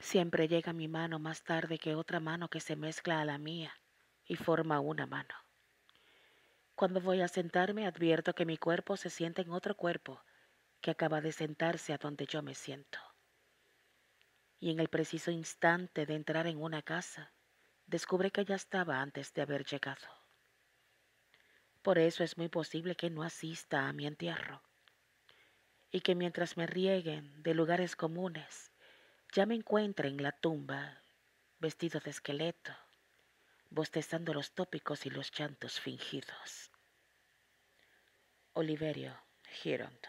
Siempre llega mi mano más tarde que otra mano que se mezcla a la mía y forma una mano. Cuando voy a sentarme advierto que mi cuerpo se siente en otro cuerpo que acaba de sentarse a donde yo me siento. Y en el preciso instante de entrar en una casa, descubre que ya estaba antes de haber llegado. Por eso es muy posible que no asista a mi entierro y que mientras me rieguen de lugares comunes, ya me encuentra en la tumba, vestido de esqueleto, bostezando los tópicos y los llantos fingidos. Oliverio Girondo.